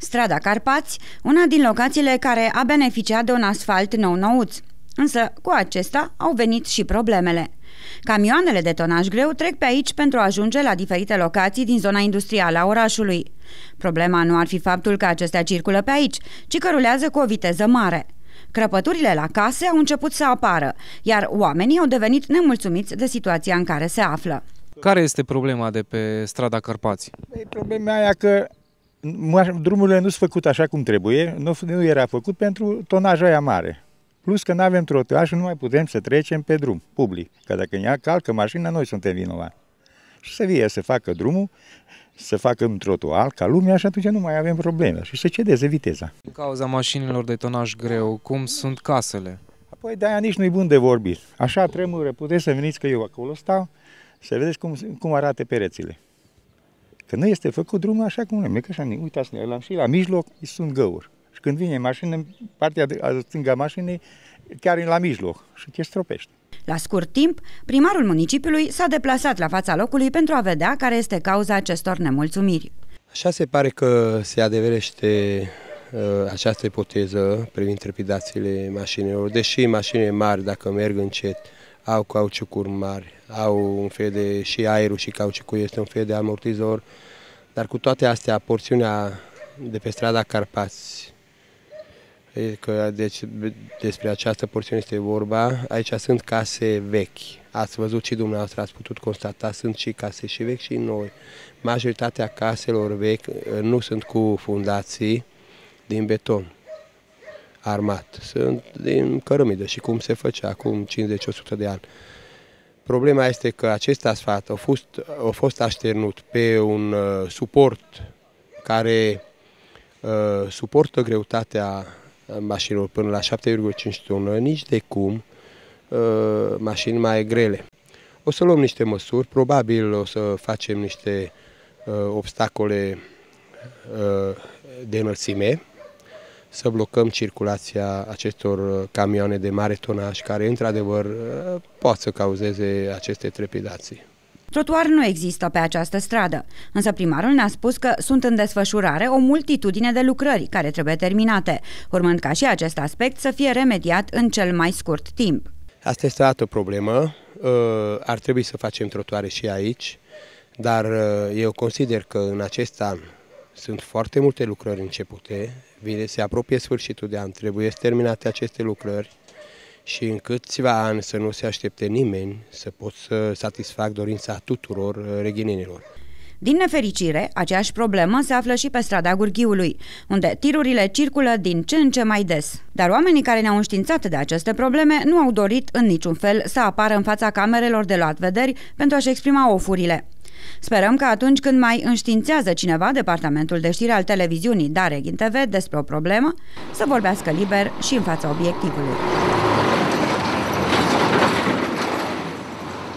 strada Carpați, una din locațiile care a beneficiat de un asfalt nou-nouț. Însă, cu acesta au venit și problemele. Camioanele de tonaj greu trec pe aici pentru a ajunge la diferite locații din zona industrială a orașului. Problema nu ar fi faptul că acestea circulă pe aici, ci că rulează cu o viteză mare. Crăpăturile la case au început să apară, iar oamenii au devenit nemulțumiți de situația în care se află. Care este problema de pe strada Carpații? Păi, problema aia că drumurile nu sunt făcute așa cum trebuie, nu, nu era făcut pentru tonaja aia mare. Plus că nu avem trotuar și nu mai putem să trecem pe drum public, că dacă ne calcă mașina, noi suntem vinovați. Și să vie să facă drumul, să facă un trotuar ca lumea și atunci nu mai avem probleme și să cedeze viteza. Din cauza mașinilor de tonaj greu, cum sunt casele? Păi de-aia nici nu-i bun de vorbit. Așa tremură, puteți să veniți că eu acolo stau, să vedeți cum, cum arată perețile. Că nu este făcut drumul așa cum noi. Că așa, uitați-ne, la, și la mijloc sunt găuri. Și când vine mașină, partea de, a stânga mașinii, chiar la mijloc și te stropește. La scurt timp, primarul municipiului s-a deplasat la fața locului pentru a vedea care este cauza acestor nemulțumiri. Așa se pare că se adeverește uh, această ipoteză privind trepidațiile mașinilor. Deși mașinile mari, dacă merg încet, au cauciucuri mari, au un fel de și aerul și cauciucul este un fel de amortizor, dar cu toate astea, porțiunea de pe strada Carpați, că deci despre această porțiune este vorba, aici sunt case vechi. Ați văzut și dumneavoastră, ați putut constata, sunt și case și vechi și noi. Majoritatea caselor vechi uh, nu sunt cu fundații din beton armat. Sunt din cărămidă și cum se făcea acum 50-100 de ani. Problema este că acest asfalt a fost, a fost așternut pe un uh, suport care uh, suportă greutatea mașinilor până la 7,5 tonă, nici de cum uh, mașini mai grele. O să luăm niște măsuri, probabil o să facem niște uh, obstacole uh, de înălțime, să blocăm circulația acestor camioane de mare tonaj care, într-adevăr, pot să cauzeze aceste trepidații. Trotuar nu există pe această stradă, însă primarul ne-a spus că sunt în desfășurare o multitudine de lucrări care trebuie terminate, urmând ca și acest aspect să fie remediat în cel mai scurt timp. Asta este o altă problemă. Ă, ar trebui să facem trotuare și aici, dar ă, eu consider că în acest an sunt foarte multe lucrări începute, vine, se apropie sfârșitul de an, trebuie să terminate aceste lucrări și în câțiva ani să nu se aștepte nimeni să pot să satisfac dorința tuturor uh, reghininilor. Din nefericire, aceeași problemă se află și pe strada Gurghiului, unde tirurile circulă din ce în ce mai des. Dar oamenii care ne-au înștiințat de aceste probleme nu au dorit în niciun fel să apară în fața camerelor de luat vederi pentru a-și exprima ofurile. Sperăm că atunci când mai înștiințează cineva departamentul de știri al televiziunii Dareghin TV despre o problemă, să vorbească liber și în fața obiectivului.